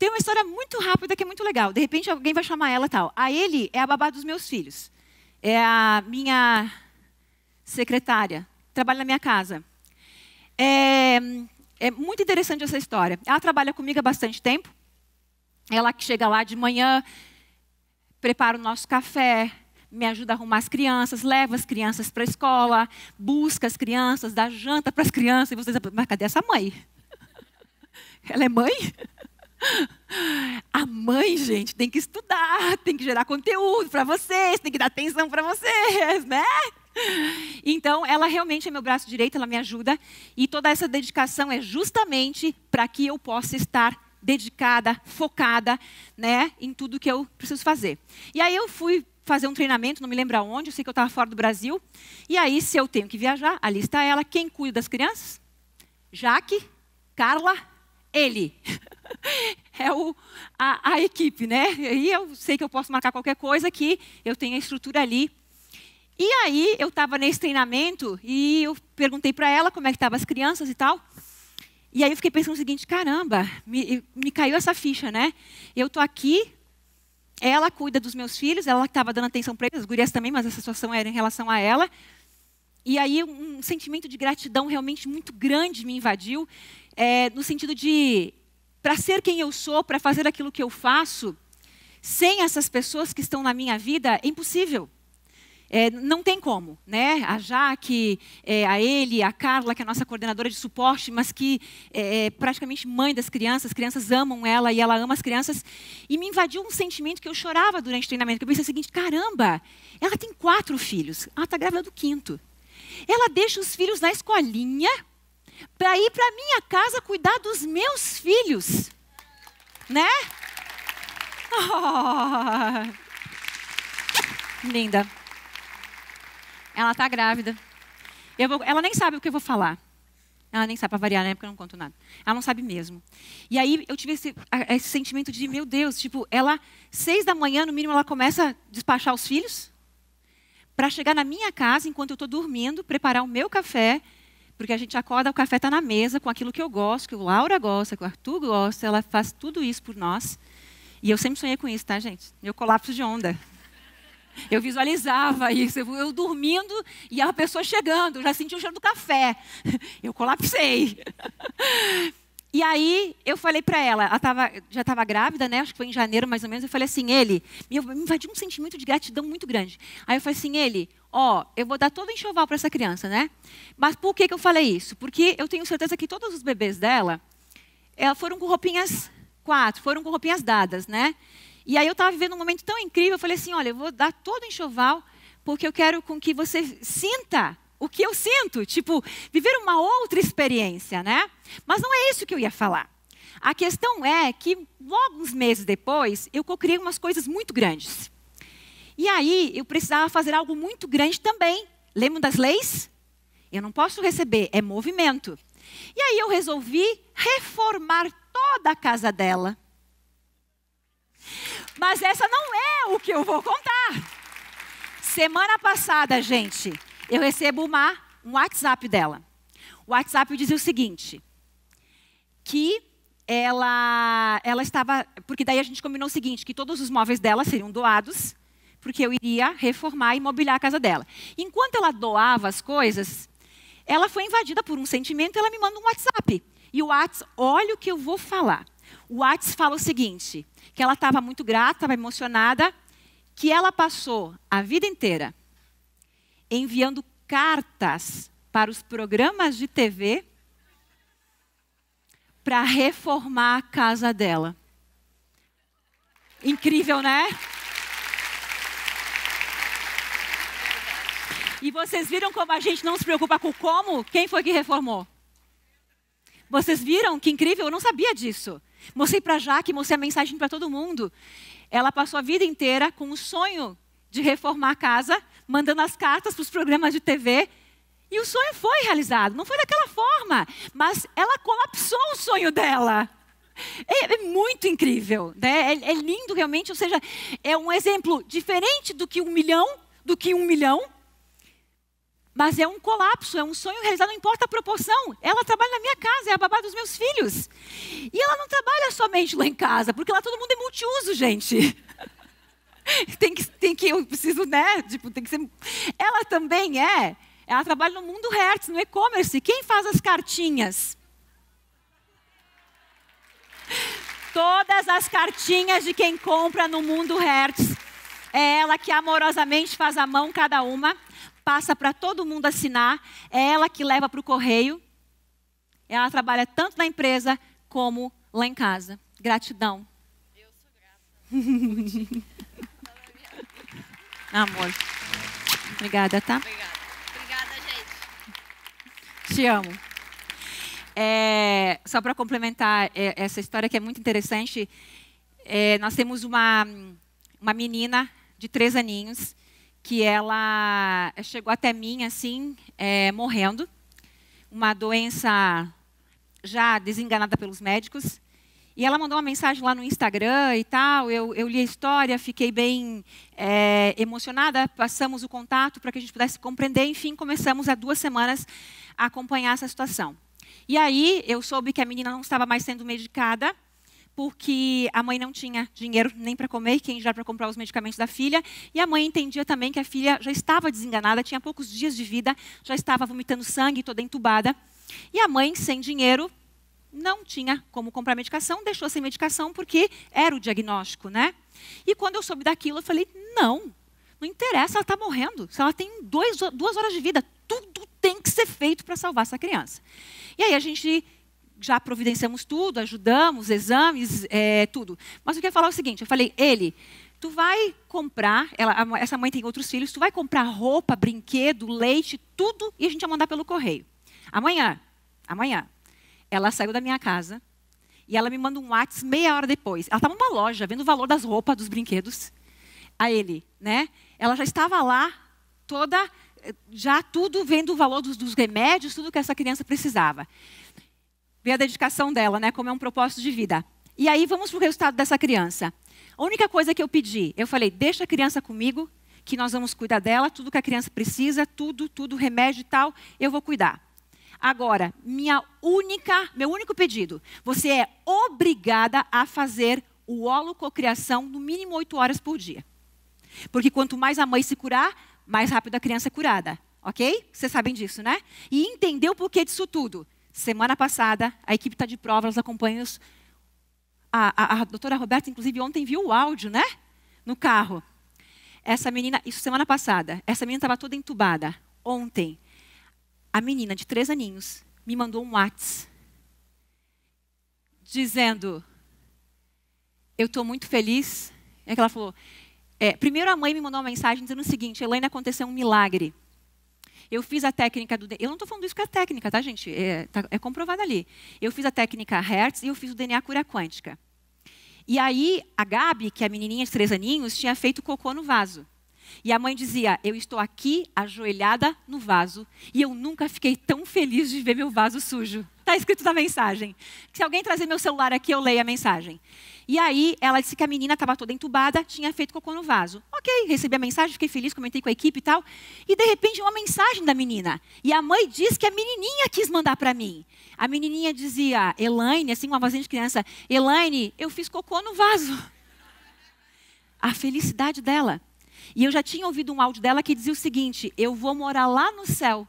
Tem uma história muito rápida que é muito legal. De repente alguém vai chamar ela tal. A ele é a babá dos meus filhos. É a minha secretária. Trabalha na minha casa. É, é muito interessante essa história. Ela trabalha comigo há bastante tempo. Ela que chega lá de manhã, prepara o nosso café, me ajuda a arrumar as crianças, leva as crianças para a escola, busca as crianças, dá janta para as crianças. E vocês, mas cadê essa mãe? Ela é mãe? A mãe, gente, tem que estudar, tem que gerar conteúdo para vocês, tem que dar atenção para vocês, né? Então, ela realmente é meu braço direito, ela me ajuda. E toda essa dedicação é justamente para que eu possa estar dedicada, focada, né, em tudo que eu preciso fazer. E aí eu fui fazer um treinamento, não me lembro aonde, eu sei que eu estava fora do Brasil. E aí, se eu tenho que viajar, ali está ela. Quem cuida das crianças? Jaque, Carla, ele. é o, a, a, equipe, né? E eu sei que eu posso marcar qualquer coisa aqui, eu tenho a estrutura ali. E aí eu estava nesse treinamento e eu perguntei para ela como é que estavam as crianças e tal. E aí eu fiquei pensando o seguinte, caramba, me, me caiu essa ficha, né? Eu tô aqui, ela cuida dos meus filhos, ela estava dando atenção para eles, as gurias também, mas essa situação era em relação a ela. E aí um sentimento de gratidão realmente muito grande me invadiu, é, no sentido de para ser quem eu sou, para fazer aquilo que eu faço, sem essas pessoas que estão na minha vida, é impossível. É, não tem como, né? A Jaque, é, a ele, a Carla, que é a nossa coordenadora de suporte, mas que é, é praticamente mãe das crianças, as crianças amam ela e ela ama as crianças. E me invadiu um sentimento que eu chorava durante o treinamento, que eu pensei o seguinte, caramba, ela tem quatro filhos, ela está grávida do quinto. Ela deixa os filhos na escolinha para ir para minha casa cuidar dos meus filhos. Né? Oh. Linda. Ela está grávida. Vou, ela nem sabe o que eu vou falar. Ela nem sabe, para variar, né? Porque eu não conto nada. Ela não sabe mesmo. E aí eu tive esse, esse sentimento de, meu Deus, tipo, ela, seis da manhã, no mínimo, ela começa a despachar os filhos para chegar na minha casa, enquanto eu estou dormindo, preparar o meu café porque a gente acorda, o café está na mesa com aquilo que eu gosto, que o Laura gosta, que o Arthur gosta, ela faz tudo isso por nós. E eu sempre sonhei com isso, tá, gente? Meu colapso de onda. Eu visualizava isso, eu dormindo e a pessoa chegando, eu já senti o cheiro do café. Eu colapsei. E aí eu falei para ela, ela tava, já estava grávida, né? Acho que foi em janeiro mais ou menos. Eu falei assim, ele, me invadiu um sentimento de gratidão muito grande. Aí eu falei assim, ele, ó, eu vou dar todo enxoval para essa criança, né? Mas por que, que eu falei isso? Porque eu tenho certeza que todos os bebês dela elas eh, foram com roupinhas quatro, foram com roupinhas dadas, né? E aí eu estava vivendo um momento tão incrível, eu falei assim, olha, eu vou dar todo enxoval porque eu quero com que você sinta o que eu sinto, tipo, viver uma outra experiência, né? Mas não é isso que eu ia falar. A questão é que, logo uns meses depois, eu cocriei umas coisas muito grandes. E aí, eu precisava fazer algo muito grande também. Lembram das leis? Eu não posso receber, é movimento. E aí, eu resolvi reformar toda a casa dela. Mas essa não é o que eu vou contar. Semana passada, gente, eu recebo uma, um WhatsApp dela. O WhatsApp dizia o seguinte: que ela, ela estava. Porque daí a gente combinou o seguinte: que todos os móveis dela seriam doados, porque eu iria reformar e mobiliar a casa dela. Enquanto ela doava as coisas, ela foi invadida por um sentimento e ela me manda um WhatsApp. E o WhatsApp, olha o que eu vou falar. O WhatsApp fala o seguinte: que ela estava muito grata, estava emocionada, que ela passou a vida inteira enviando cartas para os programas de TV para reformar a casa dela. Incrível, né? E vocês viram como a gente não se preocupa com como? Quem foi que reformou? Vocês viram que incrível? Eu não sabia disso. Mostrei para a Jaque, mostrei a mensagem para todo mundo. Ela passou a vida inteira com o sonho de reformar a casa, mandando as cartas para os programas de TV. E o sonho foi realizado, não foi daquela forma, mas ela colapsou o sonho dela. É, é muito incrível, né? é, é lindo realmente, ou seja, é um exemplo diferente do que um milhão, do que um milhão, mas é um colapso, é um sonho realizado, não importa a proporção. Ela trabalha na minha casa, é a babá dos meus filhos. E ela não trabalha somente lá em casa, porque lá todo mundo é multiuso, gente. tem que, tem que, eu preciso, né? Tipo, tem que ser. Ela também é. Ela trabalha no mundo Hertz, no e-commerce. Quem faz as cartinhas? Todas as cartinhas de quem compra no mundo Hertz. É ela que amorosamente faz a mão cada uma, passa para todo mundo assinar. É ela que leva para o correio. Ela trabalha tanto na empresa como lá em casa. Gratidão. Eu sou grata. Amor. Obrigada, tá? Obrigada. Obrigada, gente. Te amo. É, só para complementar é, essa história que é muito interessante, é, nós temos uma, uma menina de três aninhos que ela chegou até mim assim, é, morrendo, uma doença já desenganada pelos médicos, e ela mandou uma mensagem lá no Instagram e tal. Eu, eu li a história, fiquei bem é, emocionada. Passamos o contato para que a gente pudesse compreender. Enfim, começamos há duas semanas a acompanhar essa situação. E aí eu soube que a menina não estava mais sendo medicada, porque a mãe não tinha dinheiro nem para comer, quem já para comprar os medicamentos da filha. E a mãe entendia também que a filha já estava desenganada, tinha poucos dias de vida, já estava vomitando sangue, toda entubada. E a mãe, sem dinheiro, não tinha como comprar medicação, deixou sem medicação porque era o diagnóstico, né? E quando eu soube daquilo, eu falei: não, não interessa, ela está morrendo. Se ela tem dois, duas horas de vida, tudo tem que ser feito para salvar essa criança. E aí a gente já providenciamos tudo, ajudamos, exames, é, tudo. Mas eu queria falar é o seguinte: eu falei, ele, tu vai comprar, ela, essa mãe tem outros filhos, tu vai comprar roupa, brinquedo, leite, tudo, e a gente vai mandar pelo correio. Amanhã, amanhã. Ela saiu da minha casa e ela me manda um WhatsApp meia hora depois. Ela estava numa loja vendo o valor das roupas, dos brinquedos. A ele, né? Ela já estava lá toda já tudo vendo o valor dos, dos remédios, tudo que essa criança precisava. Vê a dedicação dela, né? Como é um propósito de vida. E aí vamos para o resultado dessa criança. A única coisa que eu pedi, eu falei, deixa a criança comigo, que nós vamos cuidar dela, tudo que a criança precisa, tudo, tudo, remédio e tal, eu vou cuidar. Agora, minha única, meu único pedido, você é obrigada a fazer o holococriação no mínimo oito horas por dia. Porque quanto mais a mãe se curar, mais rápido a criança é curada. Ok? Vocês sabem disso, né? E entender o porquê disso tudo. Semana passada, a equipe está de prova, elas acompanham os... a, a, a doutora Roberta, inclusive, ontem viu o áudio, né? No carro. Essa menina, isso semana passada, essa menina estava toda entubada. Ontem, a menina de três aninhos me mandou um WhatsApp dizendo: Eu estou muito feliz. É que ela falou: é, Primeiro a mãe me mandou uma mensagem dizendo o seguinte: Helena, aconteceu um milagre. Eu fiz a técnica do. Eu não estou falando isso que é técnica, tá, gente? É, tá, é comprovado ali. Eu fiz a técnica Hertz e eu fiz o DNA cura quântica. E aí, a Gabi, que é a menininha de três aninhos, tinha feito cocô no vaso. E a mãe dizia: Eu estou aqui ajoelhada no vaso e eu nunca fiquei tão feliz de ver meu vaso sujo. Está escrito na mensagem. Se alguém trazer meu celular aqui, eu leio a mensagem. E aí ela disse que a menina estava toda entubada, tinha feito cocô no vaso. Ok, recebi a mensagem, fiquei feliz, comentei com a equipe e tal. E de repente uma mensagem da menina. E a mãe diz que a menininha quis mandar para mim. A menininha dizia, Elaine, assim, uma vozinha de criança: Elaine, eu fiz cocô no vaso. A felicidade dela. E eu já tinha ouvido um áudio dela que dizia o seguinte: Eu vou morar lá no céu.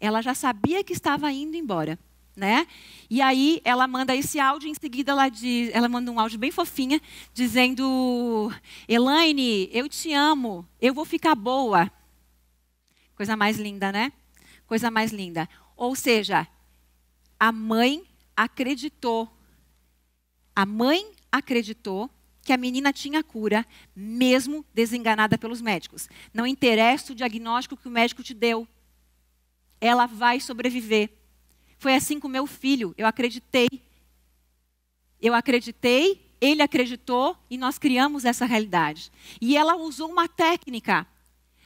Ela já sabia que estava indo embora. Né? E aí ela manda esse áudio, em seguida ela, diz, ela manda um áudio bem fofinha, dizendo: Elaine, eu te amo, eu vou ficar boa. Coisa mais linda, né? Coisa mais linda. Ou seja, a mãe acreditou. A mãe acreditou que a menina tinha cura, mesmo desenganada pelos médicos. Não interessa o diagnóstico que o médico te deu, ela vai sobreviver. Foi assim com meu filho, eu acreditei. Eu acreditei, ele acreditou e nós criamos essa realidade. E ela usou uma técnica,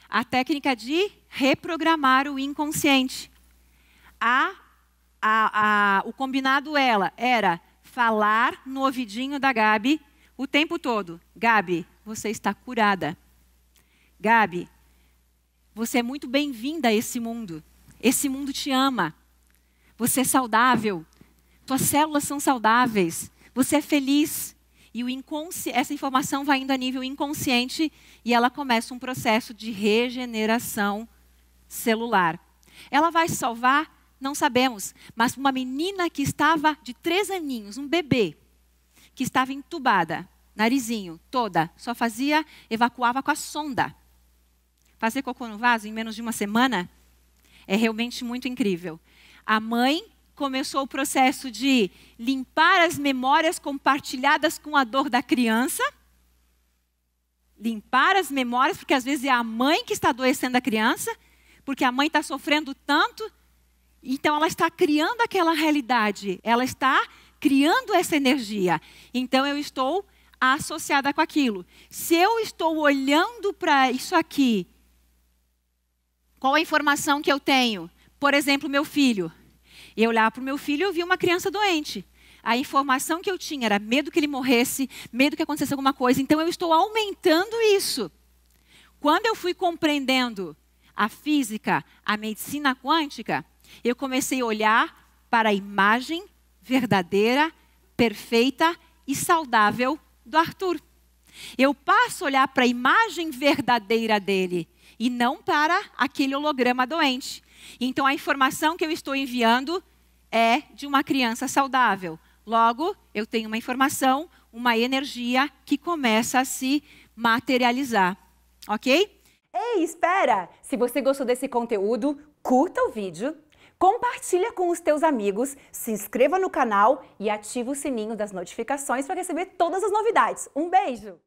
a técnica de reprogramar o inconsciente. A, a, a, o combinado ela era falar no ouvidinho da Gabi o tempo todo: Gabi, você está curada. Gabi, você é muito bem-vinda a esse mundo. Esse mundo te ama. Você é saudável. Tuas células são saudáveis. Você é feliz. E essa informação vai indo a nível inconsciente e ela começa um processo de regeneração celular. Ela vai salvar? Não sabemos. Mas uma menina que estava de três aninhos, um bebê, que estava entubada, narizinho, toda, só fazia, evacuava com a sonda. Fazer cocô no vaso em menos de uma semana é realmente muito incrível. A mãe começou o processo de limpar as memórias compartilhadas com a dor da criança. Limpar as memórias, porque às vezes é a mãe que está adoecendo a criança, porque a mãe está sofrendo tanto. Então ela está criando aquela realidade, ela está criando essa energia. Então eu estou associada com aquilo. Se eu estou olhando para isso aqui, qual a informação que eu tenho? Por exemplo, meu filho. Eu olhar para o meu filho e vi uma criança doente. A informação que eu tinha era medo que ele morresse, medo que acontecesse alguma coisa. Então eu estou aumentando isso. Quando eu fui compreendendo a física, a medicina quântica, eu comecei a olhar para a imagem verdadeira, perfeita e saudável do Arthur. Eu passo a olhar para a imagem verdadeira dele e não para aquele holograma doente. Então a informação que eu estou enviando é de uma criança saudável. Logo, eu tenho uma informação, uma energia que começa a se materializar. Ok? Ei, espera! Se você gostou desse conteúdo, curta o vídeo Compartilha com os teus amigos, se inscreva no canal e ative o sininho das notificações para receber todas as novidades. Um beijo!